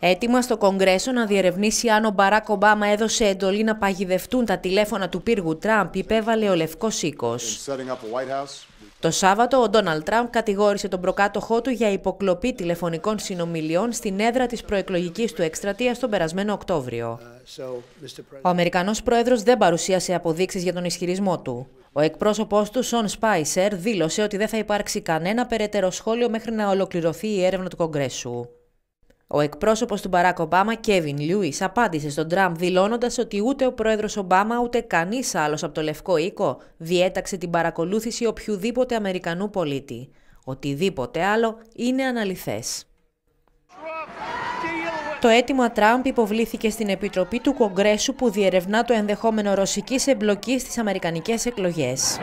Έτοιμα στο Κογκρέσο να διερευνήσει αν ο Μπαράκ Ομπάμα έδωσε εντολή να παγιδευτούν τα τηλέφωνα του πύργου Τραμπ, υπέβαλε ο Λευκός Οίκος. Το Σάββατο, ο Ντόναλτ Τραμπ κατηγόρησε τον προκάτοχό του για υποκλοπή τηλεφωνικών συνομιλιών στην έδρα της προεκλογικής του εκστρατείας τον περασμένο Οκτώβριο. Uh, ο Αμερικανός πρόεδρος δεν παρουσίασε αποδείξεις για τον ισχυρισμό του. Ο εκπρόσωπός του, Σον Σπάισερ, δήλωσε ότι δεν θα υπάρξει κανένα περαιτέρω σχόλιο μέχρι να ολοκληρωθεί η έρευνα του Κογκρέσου. Ο εκπρόσωπος του Μπαράκ Ομπάμα, Κέβιν Λιούις, απάντησε στον Τραμπ δηλώνοντας ότι ούτε ο πρόεδρος Ομπάμα ούτε κανείς άλλος από το Λευκό Οίκο διέταξε την παρακολούθηση οποιοδήποτε Αμερικανού πολίτη. Οτιδήποτε άλλο είναι αναλυθές. Το αίτημα Τραμπ υποβλήθηκε στην Επιτροπή του Κογκρέσου που διερευνά το ενδεχόμενο ρωσικής εμπλοκής στις Αμερικανικές εκλογές.